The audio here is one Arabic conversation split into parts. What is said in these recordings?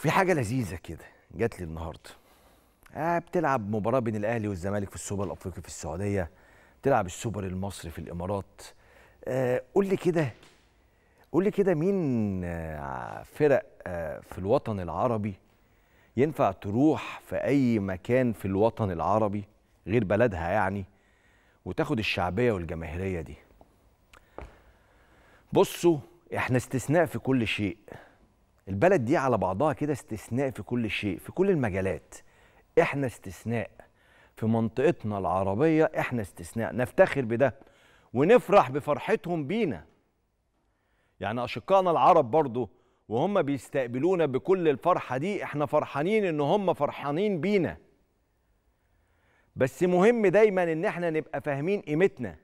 في حاجه لذيذه كده جات لي النهارده آه بتلعب مباراه بين الاهلي والزمالك في السوبر الافريقي في السعوديه بتلعب السوبر المصري في الامارات آه قول لي كده قول لي كده مين آه فرق آه في الوطن العربي ينفع تروح في اي مكان في الوطن العربي غير بلدها يعني وتاخد الشعبيه والجماهيريه دي بصوا احنا استثناء في كل شيء البلد دي على بعضها كده استثناء في كل شيء في كل المجالات احنا استثناء في منطقتنا العربية احنا استثناء نفتخر بده ونفرح بفرحتهم بينا يعني أشقائنا العرب برضو وهم بيستقبلونا بكل الفرحة دي احنا فرحانين ان هم فرحانين بينا بس مهم دايما ان احنا نبقى فاهمين قيمتنا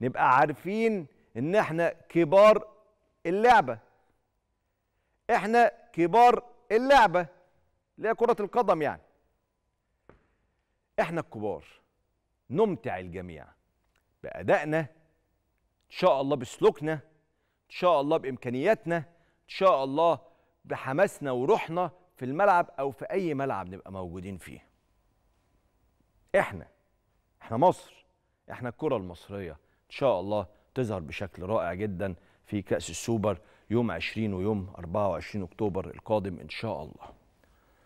نبقى عارفين ان احنا كبار اللعبه احنا كبار اللعبه اللي هي كره القدم يعني احنا الكبار نمتع الجميع بادائنا ان شاء الله بسلوكنا ان شاء الله بامكانياتنا ان شاء الله بحماسنا وروحنا في الملعب او في اي ملعب نبقى موجودين فيه احنا احنا مصر احنا الكره المصريه ان شاء الله تظهر بشكل رائع جدا في كأس السوبر يوم 20 ويوم 24 أكتوبر القادم إن شاء الله